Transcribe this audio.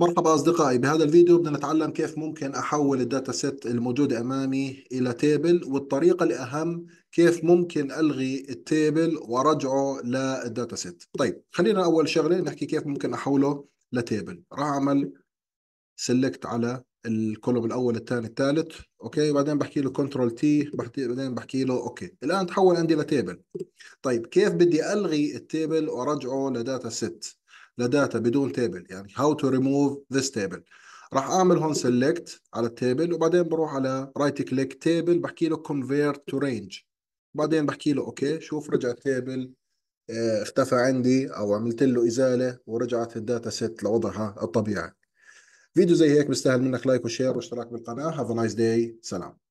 مرحبا أصدقائي بهذا الفيديو بدنا نتعلم كيف ممكن أحول الداتا سيت الموجودة أمامي إلى تيبل والطريقة الأهم كيف ممكن ألغي التيبل وأرجعه للداتا سيت طيب خلينا أول شغلة نحكي كيف ممكن أحوله لتيبل راح أعمل سيلكت على الكولوم الأول الثاني الثالث أوكي بعدين بحكي له كنترول تي بعدين بحكي له أوكي الآن تحول عندي لتيبل طيب كيف بدي ألغي التيبل وأرجعه لداتا سيت لداتا بدون تيبل يعني هاو تو ريموف ذيس تيبل راح اعمل هون سيلكت على التيبل وبعدين بروح على رايت كليك تيبل بحكي له كونفيرت تو رينج وبعدين بحكي له اوكي شوف رجع التيبل آه، اختفى عندي او عملت له ازاله ورجعت الداتا سيت لوضعها الطبيعي فيديو زي هيك بيستاهل منك لايك وشير واشتراك بالقناه هاف ا نايس داي سلام